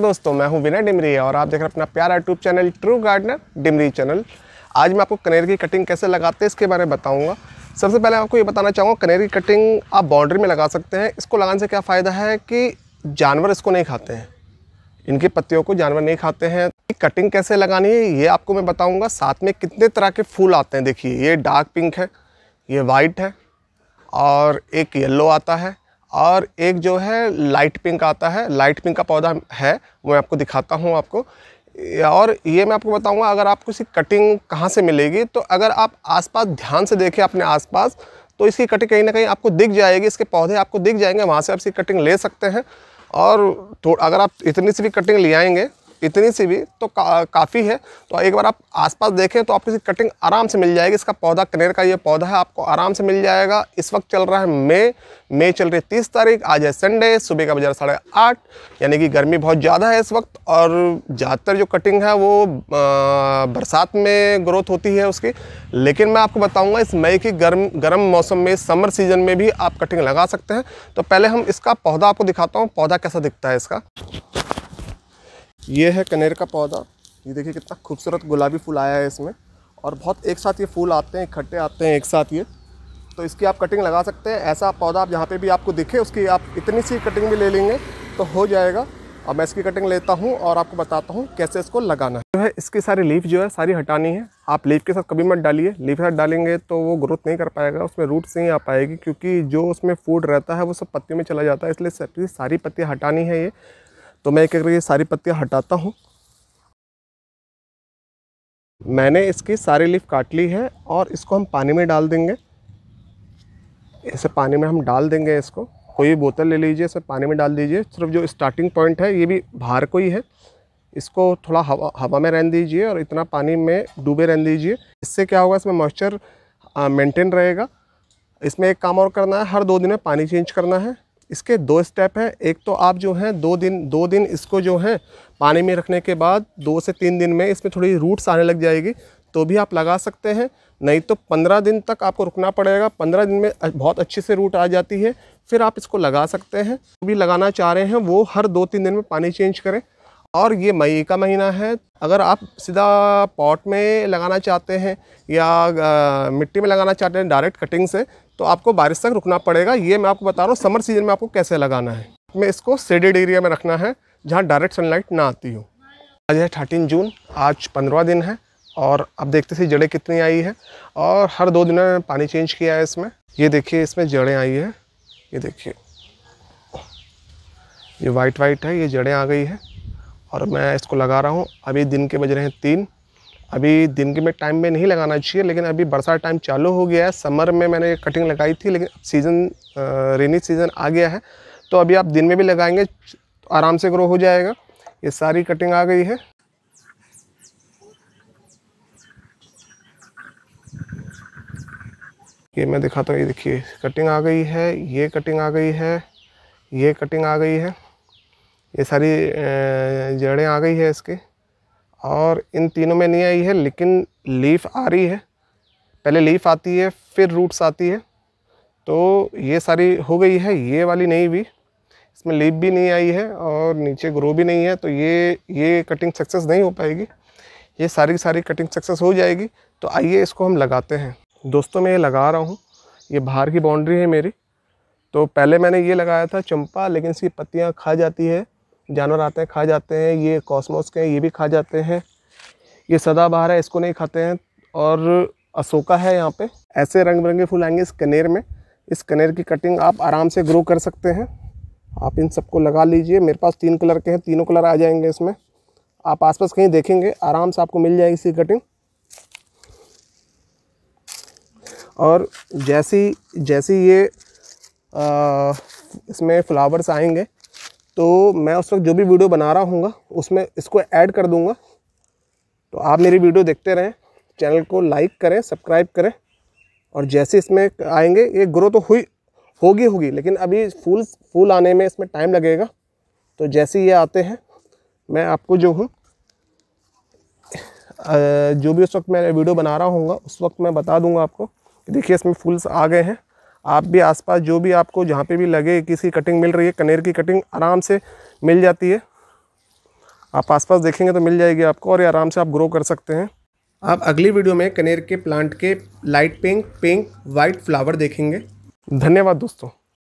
दोस्तों मैं हूं विनय डिमरी और आप देख रहे हैं अपना प्यारा YouTube channel true gardener Dimri channel आज मैं आपको कनेर की कटिंग कैसे लगाते हैं इसके बारे में बताऊंगा सबसे पहले आपको ये बताना चाहूँगा कनेर की कटिंग आप बाउंड्री में लगा सकते हैं इसको लगाने से क्या फ़ायदा है कि जानवर इसको नहीं खाते हैं इनकी पत्तियों को जानवर नहीं खाते हैं कटिंग कैसे लगानी है ये आपको मैं बताऊँगा साथ में कितने तरह के फूल आते हैं देखिए ये डार्क पिंक है ये वाइट है और एक येल्लो आता है और एक जो है लाइट पिंक आता है लाइट पिंक का पौधा है वो मैं आपको दिखाता हूँ आपको और ये मैं आपको बताऊँगा अगर आपको इसकी कटिंग कहाँ से मिलेगी तो अगर आप आसपास ध्यान से देखें अपने आसपास तो इसकी कटिंग कहीं ना कहीं आपको दिख जाएगी इसके पौधे आपको दिख जाएंगे वहाँ से आप इसकी कटिंग ले सकते हैं और तो अगर आप इतनी सी भी कटिंग ले आएंगे इतनी सी भी तो का, काफ़ी है तो एक बार आप आसपास देखें तो आपको इसकी कटिंग आराम से मिल जाएगी इसका पौधा कनेर का ये पौधा है आपको आराम से मिल जाएगा इस वक्त चल रहा है मई मई चल रही है तीस तारीख आज है संडे सुबह का बजाय साढ़े आठ यानी कि गर्मी बहुत ज़्यादा है इस वक्त और ज़्यादातर जो कटिंग है वो बरसात में ग्रोथ होती है उसकी लेकिन मैं आपको बताऊँगा इस मई की गर्म गर्म मौसम में समर सीजन में भी आप कटिंग लगा सकते हैं तो पहले हम इसका पौधा आपको दिखाता हूँ पौधा कैसा दिखता है इसका ये है कनेर का पौधा ये देखिए कितना खूबसूरत गुलाबी फूल आया है इसमें और बहुत एक साथ ये फूल आते हैं इकट्ठे आते हैं एक साथ ये तो इसकी आप कटिंग लगा सकते हैं ऐसा पौधा आप यहाँ पे भी आपको दिखे उसकी आप इतनी सी कटिंग भी ले लेंगे तो हो जाएगा अब मैं इसकी कटिंग लेता हूँ और आपको बताता हूँ कैसे इसको लगाना है जो है इसकी सारी लीफ जो है सारी हटानी है आप लीफ के साथ कभी मत डालिए लीफ के साथ डालेंगे तो वो ग्रोथ नहीं कर पाएगा उसमें रूट्स नहीं आ पाएगी क्योंकि जो उसमें फूड रहता है वो सब पत्तियों में चला जाता है इसलिए सारी पत्तियाँ हटानी है ये तो मैं एक ये करके सारी पत्तियाँ हटाता हूँ मैंने इसकी सारी लीफ काट ली है और इसको हम पानी में डाल देंगे इसे पानी में हम डाल देंगे इसको कोई भी बोतल ले लीजिए इसे पानी में डाल दीजिए सिर्फ जो स्टार्टिंग पॉइंट है ये भी बाहर को ही है इसको थोड़ा हवा हवा में रहने दीजिए और इतना पानी में डूबे रहने दीजिए इससे क्या होगा इसमें मॉइस्चर मेंटेन रहेगा इसमें एक काम और करना है हर दो दिन में पानी चेंज करना है इसके दो स्टेप हैं एक तो आप जो हैं दो दिन दो दिन इसको जो हैं पानी में रखने के बाद दो से तीन दिन में इसमें थोड़ी रूट्स आने लग जाएगी तो भी आप लगा सकते हैं नहीं तो पंद्रह दिन तक आपको रुकना पड़ेगा पंद्रह दिन में बहुत अच्छे से रूट आ जाती है फिर आप इसको लगा सकते हैं भी लगाना चाह रहे हैं वो हर दो तीन दिन में पानी चेंज करें और ये मई का महीना है अगर आप सीधा पॉट में लगाना चाहते हैं या मिट्टी में लगाना चाहते हैं डायरेक्ट कटिंग से तो आपको बारिश तक रुकना पड़ेगा ये मैं आपको बता रहा हूँ समर सीजन में आपको कैसे लगाना है मैं इसको सेडेड एरिया में रखना है जहाँ डायरेक्ट सनलाइट ना आती हो आज है थर्टीन जून आज पंद्रवा दिन है और अब देखते थे जड़ें कितनी आई है और हर दो दिन में पानी चेंज किया है इसमें ये देखिए इसमें जड़ें आई है ये देखिए ये वाइट वाइट है ये जड़ें आ गई है और मैं इसको लगा रहा हूँ अभी दिन के बज रहे हैं तीन अभी दिन के में टाइम में नहीं लगाना चाहिए लेकिन अभी बरसात टाइम चालू हो गया है समर में मैंने कटिंग लगाई थी लेकिन सीज़न रेनी सीज़न आ गया है तो अभी आप दिन में भी लगाएंगे तो आराम से ग्रो हो जाएगा ये सारी कटिंग आ गई है ये मैं दिखाता हूँ ये देखिए कटिंग आ गई है ये कटिंग आ गई है ये कटिंग आ गई है ये सारी जड़ें आ गई है इसके और इन तीनों में नहीं आई है लेकिन लीफ आ रही है पहले लीफ आती है फिर रूट्स आती है तो ये सारी हो गई है ये वाली नहीं भी इसमें लीफ भी नहीं आई है और नीचे ग्रो भी नहीं है तो ये ये कटिंग सक्सेस नहीं हो पाएगी ये सारी सारी कटिंग सक्सेस हो जाएगी तो आइए इसको हम लगाते हैं दोस्तों मैं ये लगा रहा हूँ ये बाहर की बाउंड्री है मेरी तो पहले मैंने ये लगाया था चंपा लेकिन इसकी पत्तियाँ खा जाती है जानवर आते हैं खा जाते हैं ये कॉस्मोस के हैं ये भी खा जाते हैं ये सदाबहार है इसको नहीं खाते हैं और अशोका है यहाँ पे ऐसे रंग बिरंगे फूल आएंगे इस कनेर में इस कनेर की कटिंग आप आराम से ग्रो कर सकते हैं आप इन सबको लगा लीजिए मेरे पास तीन कलर के हैं तीनों कलर आ जाएंगे इसमें आप आसपास कहीं देखेंगे आराम से आपको मिल जाएगी इसकी कटिंग और जैसी जैसी ये आ, इसमें फ्लावर्स आएंगे तो मैं उस वक्त जो भी वीडियो बना रहा हूँगा उसमें इसको ऐड कर दूँगा तो आप मेरी वीडियो देखते रहें चैनल को लाइक करें सब्सक्राइब करें और जैसे इसमें आएंगे ये ग्रो तो हुई होगी होगी लेकिन अभी फूल फूल आने में इसमें टाइम लगेगा तो जैसे ये आते हैं मैं आपको जो हूँ जो भी उस वक्त मैं वीडियो बना रहा हूँ उस वक्त मैं बता दूँगा आपको देखिए इसमें फूल्स आ गए हैं आप भी आसपास जो भी आपको जहाँ पे भी लगे किसी कटिंग मिल रही है कनेर की कटिंग आराम से मिल जाती है आप आसपास देखेंगे तो मिल जाएगी आपको और ये आराम से आप ग्रो कर सकते हैं आप अगली वीडियो में कनेर के प्लांट के light pink pink white flower देखेंगे धन्यवाद दोस्तों